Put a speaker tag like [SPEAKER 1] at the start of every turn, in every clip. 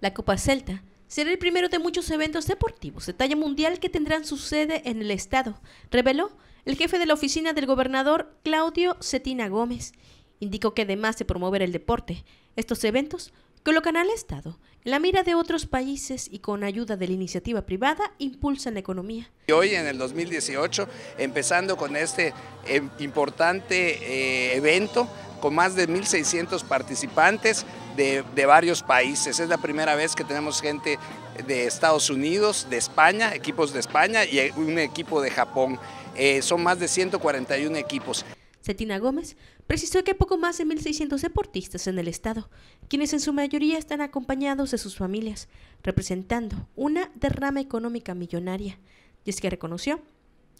[SPEAKER 1] La Copa Celta será el primero de muchos eventos deportivos de talla mundial que tendrán su sede en el estado, reveló el jefe de la oficina del gobernador Claudio Cetina Gómez. Indicó que además de promover el deporte, estos eventos colocan al Estado en la mira de otros países y con ayuda de la iniciativa privada impulsan la economía.
[SPEAKER 2] hoy en el 2018, empezando con este eh, importante eh, evento, con más de 1.600 participantes, de, varios países. Es la primera vez que tenemos gente de Estados Unidos, de España, equipos de España y un equipo de Japón. Eh, son más de 141 equipos.
[SPEAKER 1] Cetina Gómez precisó que hay poco más de 1.600 deportistas en el estado, quienes en su mayoría están acompañados de sus familias, representando una derrama económica millonaria. Y es que reconoció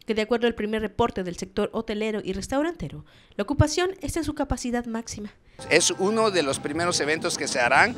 [SPEAKER 1] que de acuerdo al primer reporte del sector hotelero y restaurantero, la ocupación está en su capacidad máxima.
[SPEAKER 2] Es uno de los primeros eventos que se harán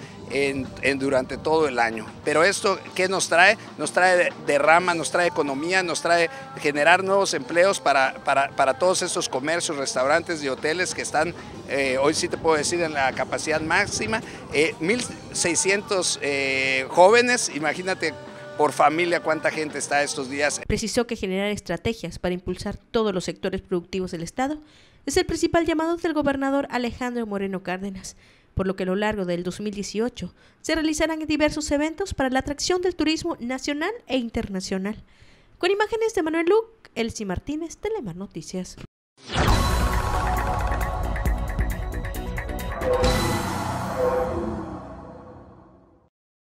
[SPEAKER 2] durante todo el año. Pero esto, ¿qué nos trae? Nos trae derrama, nos trae economía, nos trae generar nuevos empleos para, para, todos estos comercios, restaurantes y hoteles que están, eh, hoy sí te puedo decir, en la capacidad máxima. 1.600 eh, eh, jóvenes, imagínate por familia cuánta gente está estos días.
[SPEAKER 1] Precisó que generar estrategias para impulsar todos los sectores productivos del Estado es el principal llamado del gobernador Alejandro Moreno Cárdenas, por lo que a lo largo del 2018 se realizarán diversos eventos para la atracción del turismo nacional e internacional. Con imágenes de Manuel Luc, Elsie Martínez, Telemar Noticias.